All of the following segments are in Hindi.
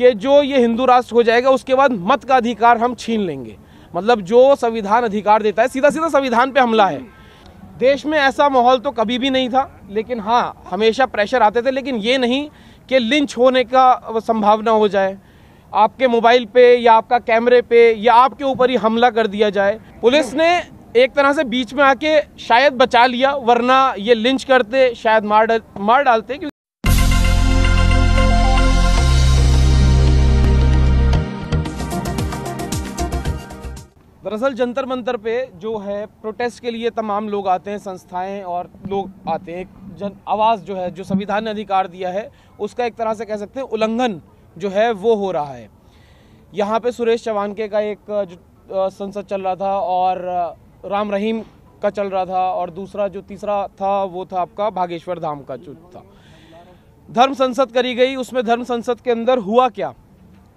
कि जो ये हिंदू राष्ट्र हो जाएगा उसके बाद मत का अधिकार हम छीन लेंगे मतलब जो संविधान अधिकार देता है सीधा सीधा संविधान पे हमला है देश में ऐसा माहौल तो कभी भी नहीं था लेकिन हाँ हमेशा प्रेशर आते थे लेकिन ये नहीं कि लिंच होने का संभावना हो जाए आपके मोबाइल पे या आपका कैमरे पे या आपके ऊपर ही हमला कर दिया जाए पुलिस ने एक तरह से बीच में आके शायद बचा लिया वरना ये लिंच करते शायद मार मार डालते दरअसल जंतर मंतर पे जो है प्रोटेस्ट के लिए तमाम लोग आते हैं संस्थाएं और लोग आते हैं जन आवाज़ जो है जो संविधान ने अधिकार दिया है उसका एक तरह से कह सकते हैं उल्लंघन जो है वो हो रहा है यहाँ पे सुरेश चवानके का एक संसद चल रहा था और राम रहीम का चल रहा था और दूसरा जो तीसरा था वो था आपका भागेश्वर धाम का जो था धर्म संसद करी गई उसमें धर्म संसद के अंदर हुआ क्या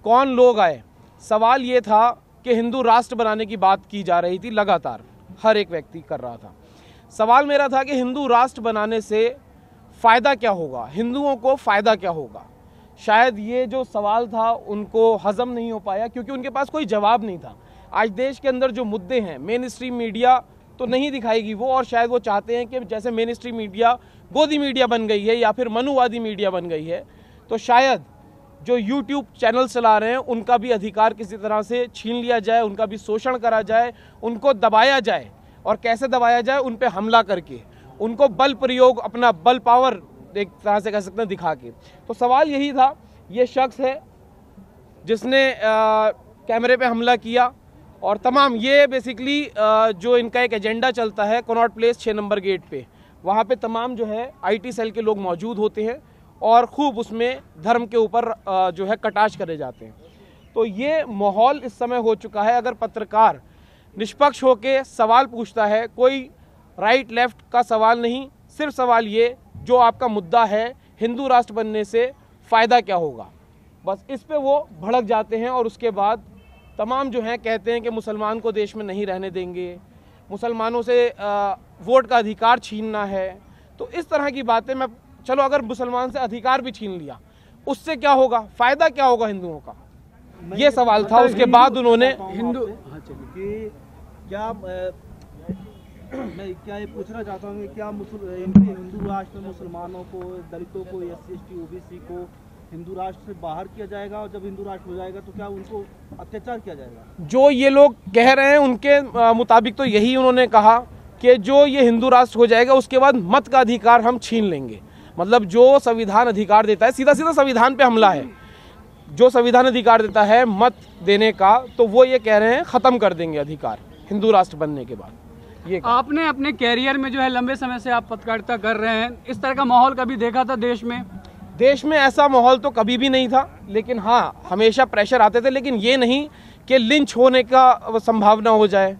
कौन लोग आए सवाल ये था कि हिंदू राष्ट्र बनाने की बात की जा रही थी लगातार हर एक व्यक्ति कर रहा था सवाल मेरा था कि हिंदू राष्ट्र बनाने से फ़ायदा क्या होगा हिंदुओं को फ़ायदा क्या होगा शायद ये जो सवाल था उनको हज़म नहीं हो पाया क्योंकि उनके पास कोई जवाब नहीं था आज देश के अंदर जो मुद्दे हैं मेन स्ट्रीम मीडिया तो नहीं दिखाएगी वो और शायद वो चाहते हैं कि जैसे मेन स्ट्रीम मीडिया गोदी मीडिया बन गई है या फिर मनुवादी मीडिया बन गई है तो शायद जो यूट्यूब चैनल चला रहे हैं उनका भी अधिकार किसी तरह से छीन लिया जाए उनका भी शोषण करा जाए उनको दबाया जाए और कैसे दबाया जाए उन पर हमला करके उनको बल प्रयोग अपना बल पावर एक तरह से कह सकते हैं दिखा के तो सवाल यही था ये शख्स है जिसने आ, कैमरे पे हमला किया और तमाम ये बेसिकली आ, जो इनका एक एजेंडा चलता है कनॉट प्लेस छः नंबर गेट पे वहाँ पे तमाम जो है आईटी सेल के लोग मौजूद होते हैं और खूब उसमें धर्म के ऊपर जो है कटाश करे जाते हैं तो ये माहौल इस समय हो चुका है अगर पत्रकार निष्पक्ष होकर सवाल पूछता है कोई राइट लेफ्ट का सवाल नहीं सिर्फ सवाल ये जो आपका मुद्दा है हिंदू राष्ट्र बनने से फ़ायदा क्या होगा बस इस पे वो भड़क जाते हैं और उसके बाद तमाम जो हैं कहते हैं कि मुसलमान को देश में नहीं रहने देंगे मुसलमानों से वोट का अधिकार छीनना है तो इस तरह की बातें मैं चलो अगर मुसलमान से अधिकार भी छीन लिया उससे क्या होगा फायदा क्या होगा हिंदुओं का ये सवाल था उसके बाद उन्होंने हिंदू हाँ, क्या मैं क्या ये पूछना चाहता हूँ क्या हिंदू राष्ट्र मुसलमानों को दलितों को एस सी ओबीसी को हिंदू राष्ट्र से बाहर किया जाएगा और जब हिंदू राष्ट्र हो जाएगा तो क्या उनको अत्याचार किया जाएगा जो ये लोग कह रहे हैं उनके मुताबिक तो यही उन्होंने कहा कि जो ये हिंदू राष्ट्र हो जाएगा उसके बाद मत का अधिकार हम छीन लेंगे मतलब जो संविधान अधिकार देता है सीधा सीधा संविधान पे हमला है जो संविधान अधिकार देता है मत देने का तो वो ये कह रहे हैं ख़त्म कर देंगे अधिकार हिंदू राष्ट्र बनने के बाद ये आपने अपने कैरियर में जो है लंबे समय से आप पत्रकारिता कर रहे हैं इस तरह का माहौल कभी देखा था देश में देश में ऐसा माहौल तो कभी भी नहीं था लेकिन हाँ हमेशा प्रेशर आते थे लेकिन ये नहीं कि लिंच होने का संभावना हो जाए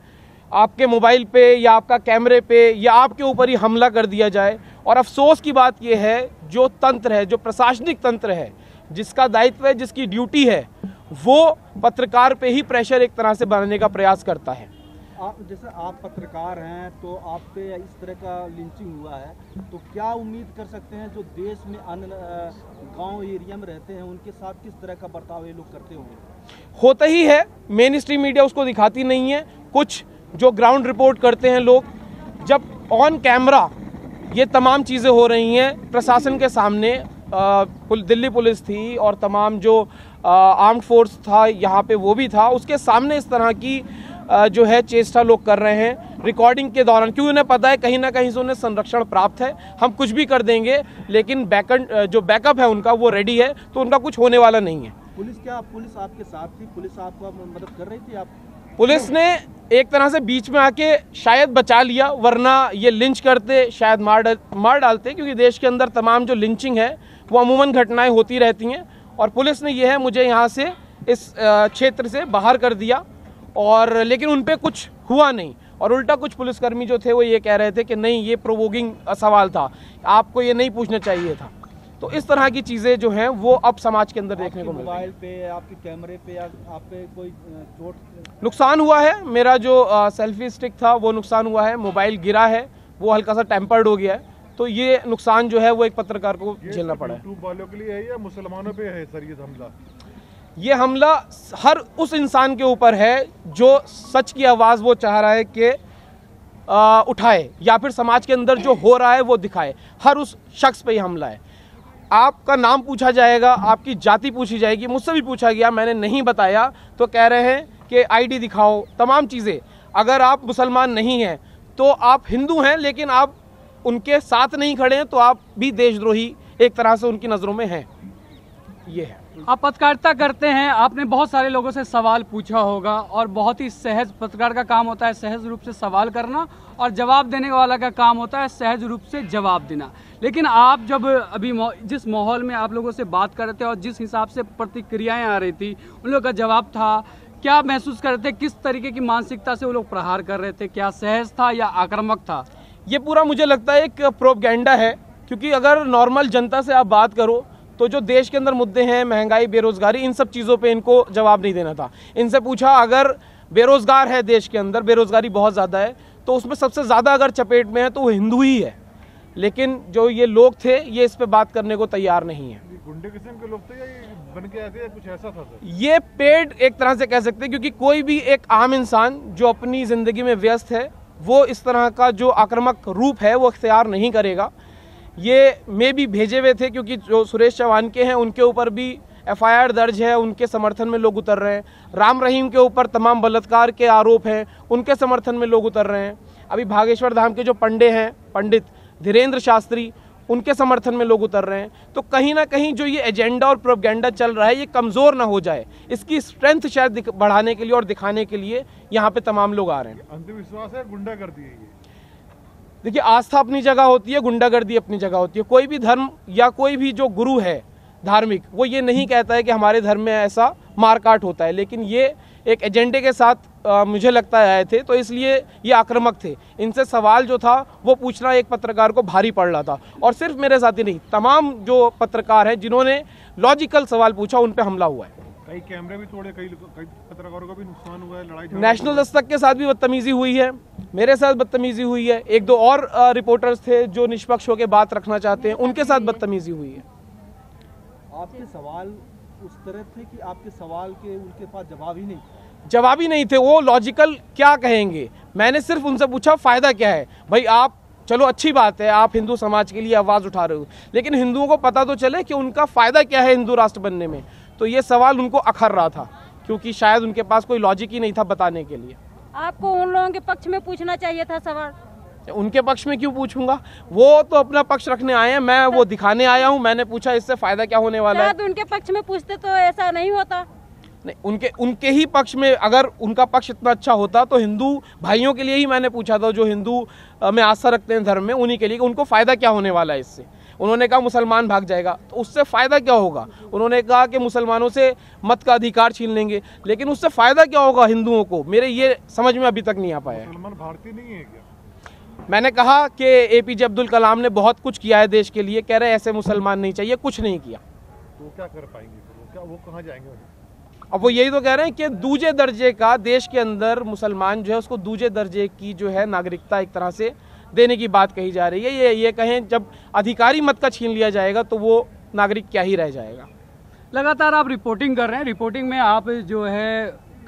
आपके मोबाइल पे या आपका कैमरे पे या आपके ऊपर ही हमला कर दिया जाए और अफसोस की बात यह है जो तंत्र है जो प्रशासनिक तंत्र है जिसका दायित्व है जिसकी ड्यूटी है वो पत्रकार पे ही प्रेशर एक तरह से बनाने का प्रयास करता है आप जैसे आप पत्रकार हैं तो आप पे इस तरह का लिंचिंग हुआ है तो क्या उम्मीद कर सकते हैं जो देश में अन्य गांव एरिया में रहते हैं उनके साथ किस तरह का बर्ताव ये लोग करते होंगे होता ही है मेन स्ट्रीम मीडिया उसको दिखाती नहीं है कुछ जो ग्राउंड रिपोर्ट करते हैं लोग जब ऑन कैमरा ये तमाम चीज़ें हो रही हैं प्रशासन के सामने पुल, दिल्ली पुलिस थी और तमाम जो आर्म्ड फोर्स था यहाँ पे वो भी था उसके सामने इस तरह की आ, जो है चेष्टा लोग कर रहे हैं रिकॉर्डिंग के दौरान क्योंकि उन्हें पता है कहीं ना कहीं से उन्हें संरक्षण प्राप्त है हम कुछ भी कर देंगे लेकिन बैकन जो बैकअप है उनका वो रेडी है तो उनका कुछ होने वाला नहीं है पुलिस क्या पुलिस आपके साथ थी पुलिस आपका मदद मतलब कर रही थी आप पुलिस ने एक तरह से बीच में आके शायद बचा लिया वरना ये लिंच करते शायद मार मार डालते क्योंकि देश के अंदर तमाम जो लिंचिंग है वो अमूमन घटनाएं होती रहती हैं और पुलिस ने यह है मुझे यहाँ से इस क्षेत्र से बाहर कर दिया और लेकिन उन पर कुछ हुआ नहीं और उल्टा कुछ पुलिसकर्मी जो थे वो ये कह रहे थे कि नहीं ये प्रोवोगिंग सवाल था आपको ये नहीं पूछना चाहिए था तो इस तरह की चीज़ें जो हैं वो अब समाज के अंदर देखने को मिल मोबाइल पे आपके कैमरे पे आप पे कोई चोट नुकसान हुआ है मेरा जो सेल्फी स्टिक था वो नुकसान हुआ है मोबाइल गिरा है वो हल्का सा टेम्पर्ड हो गया है तो ये नुकसान जो है वो एक पत्रकार को झेलना पड़ा है वालों के लिए है या मुसलमानों पे है सर ये हमला ये हमला हर उस इंसान के ऊपर है जो सच की आवाज़ वो चाह रहा है कि उठाए या फिर समाज के अंदर जो हो रहा है वो दिखाए हर उस शख्स पे ये हमला है आपका नाम पूछा जाएगा आपकी जाति पूछी जाएगी मुझसे भी पूछा गया मैंने नहीं बताया तो कह रहे हैं कि आईडी दिखाओ तमाम चीज़ें अगर आप मुसलमान नहीं हैं तो आप हिंदू हैं लेकिन आप उनके साथ नहीं खड़े हैं तो आप भी देशद्रोही एक तरह से उनकी नज़रों में हैं ये है आप पत्रकारिता करते हैं आपने बहुत सारे लोगों से सवाल पूछा होगा और बहुत ही सहज पत्रकार का काम होता है सहज रूप से सवाल करना और जवाब देने वाला का काम होता है सहज रूप से जवाब देना लेकिन आप जब अभी जिस माहौल में आप लोगों से बात कर रहे थे और जिस हिसाब से प्रतिक्रियाएं आ रही थी उन लोगों का जवाब था क्या महसूस कर रहे थे किस तरीके की मानसिकता से वो लोग प्रहार कर रहे थे क्या सहज था या आक्रामक था ये पूरा मुझे लगता है एक प्रोपगेंडा है क्योंकि अगर नॉर्मल जनता से आप बात करो तो जो देश के अंदर मुद्दे हैं महंगाई बेरोजगारी इन सब चीज़ों पे इनको जवाब नहीं देना था इनसे पूछा अगर बेरोजगार है देश के अंदर बेरोजगारी बहुत ज़्यादा है तो उसमें सबसे ज़्यादा अगर चपेट में है तो वो हिंदू ही है लेकिन जो ये लोग थे ये इस पर बात करने को तैयार नहीं है गुंडे किस्म के लोग थे या ये बन के आते कुछ ऐसा था सर ये पेड एक तरह से कह सकते हैं क्योंकि कोई भी एक आम इंसान जो अपनी ज़िंदगी में व्यस्त है वो इस तरह का जो आक्रामक रूप है वो इख्तियार नहीं करेगा ये मे भी भेजे हुए थे क्योंकि जो सुरेश चौहान के हैं उनके ऊपर भी एफआईआर दर्ज है उनके समर्थन में लोग उतर रहे हैं राम रहीम के ऊपर तमाम बलात्कार के आरोप हैं उनके समर्थन में लोग उतर रहे हैं अभी भागेश्वर धाम के जो पंडे हैं पंडित धीरेन्द्र शास्त्री उनके समर्थन में लोग उतर रहे हैं तो कहीं ना कहीं जो ये एजेंडा और प्रोपगेंडा चल रहा है ये कमज़ोर ना हो जाए इसकी स्ट्रेंथ शायद बढ़ाने के लिए और दिखाने के लिए यहाँ पे तमाम लोग आ रहे हैं अंधविश्वास है गुंडा कर दिए देखिए आस्था अपनी जगह होती है गुंडागर्दी अपनी जगह होती है कोई भी धर्म या कोई भी जो गुरु है धार्मिक वो ये नहीं कहता है कि हमारे धर्म में ऐसा मारकाट होता है लेकिन ये एक एजेंडे के साथ आ, मुझे लगता है आए थे तो इसलिए ये आक्रामक थे इनसे सवाल जो था वो पूछना एक पत्रकार को भारी पड़ रहा था और सिर्फ मेरे साथ ही नहीं तमाम जो पत्रकार हैं जिन्होंने लॉजिकल सवाल पूछा उन पर हमला हुआ है कई कैमरे भी तोड़े कई कई पत्रकारों का भी नुकसान हुआ है लड़ाई नेशनल दस्तक के साथ भी बदतमीजी हुई है मेरे साथ बदतमीजी हुई है एक दो और रिपोर्टर्स थे जो निष्पक्ष होकर बात रखना चाहते हैं उनके साथ बदतमीजी हुई है आपके सवाल उस तरह थे कि आपके सवाल के उनके पास जवाब ही नहीं जवाब ही नहीं थे वो लॉजिकल क्या कहेंगे मैंने सिर्फ उनसे पूछा फ़ायदा क्या है भाई आप चलो अच्छी बात है आप हिंदू समाज के लिए आवाज़ उठा रहे हो लेकिन हिंदुओं को पता तो चले कि उनका फ़ायदा क्या है हिंदू राष्ट्र बनने में तो ये सवाल उनको अखर रहा था क्योंकि शायद उनके पास कोई लॉजिक ही नहीं था बताने के लिए आपको उन लोगों के पक्ष में पूछना चाहिए था सवाल उनके पक्ष में क्यों पूछूंगा वो तो अपना पक्ष रखने आए हैं मैं वो दिखाने आया हूँ मैंने पूछा इससे फायदा क्या होने वाला है उनके पक्ष में पूछते तो ऐसा नहीं होता नहीं उनके उनके ही पक्ष में अगर उनका पक्ष इतना अच्छा होता तो हिंदू भाइयों के लिए ही मैंने पूछा था जो हिंदू में आस्था रखते हैं धर्म में उन्हीं के लिए उनको फ़ायदा क्या होने वाला है इससे उन्होंने कहा मुसलमान भाग जाएगा तो उससे फ़ायदा क्या होगा उन्होंने कहा कि मुसलमानों से मत का अधिकार छीन लेंगे लेकिन उससे फ़ायदा क्या होगा हिंदुओं को मेरे ये समझ में अभी तक नहीं आ पाया मुसलमान भारतीय नहीं है क्या मैंने कहा कि ए पी जे अब्दुल कलाम ने बहुत कुछ किया है देश के लिए कह रहे ऐसे मुसलमान नहीं चाहिए कुछ नहीं किया तो क्या कर पाएंगे तो वो क्या वो कहाँ जाएंगे अब वो यही तो कह रहे हैं कि दूजे दर्जे का देश के अंदर मुसलमान जो है उसको दूजे दर्जे की जो है नागरिकता एक तरह से देने की बात कही जा रही है ये ये कहें जब अधिकारी मत का छीन लिया जाएगा तो वो नागरिक क्या ही रह जाएगा लगातार आप रिपोर्टिंग कर रहे हैं रिपोर्टिंग में आप जो है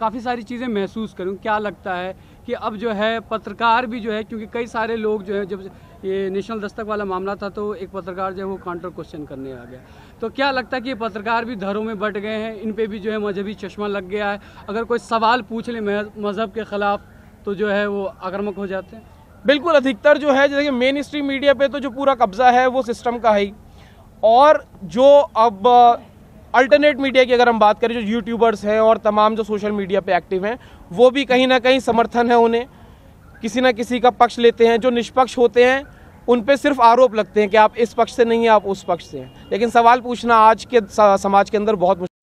काफ़ी सारी चीज़ें महसूस करूँ क्या लगता है कि अब जो है पत्रकार भी जो है क्योंकि कई सारे लोग जो है जब ये नेशनल दस्तक वाला मामला था तो एक पत्रकार जो है वो काउंटर क्वेश्चन करने आ गया तो क्या लगता है कि ये पत्रकार भी धरों में बट गए हैं इन पर भी जो है मजहबी चश्मा लग गया है अगर कोई सवाल पूछ ले मज़हब के ख़िलाफ़ तो जो है वो आक्रामक हो जाते हैं बिल्कुल अधिकतर जो है जैसे मेन स्ट्रीम मीडिया पे तो जो पूरा कब्जा है वो सिस्टम का है और जो अब अल्टरनेट uh, मीडिया की अगर हम बात करें जो यूट्यूबर्स हैं और तमाम जो सोशल मीडिया पे एक्टिव हैं वो भी कहीं ना कहीं समर्थन है उन्हें किसी ना किसी का पक्ष लेते हैं जो निष्पक्ष होते हैं उन पर सिर्फ आरोप लगते हैं कि आप इस पक्ष से नहीं हैं आप उस पक्ष से हैं लेकिन सवाल पूछना आज के समाज के अंदर बहुत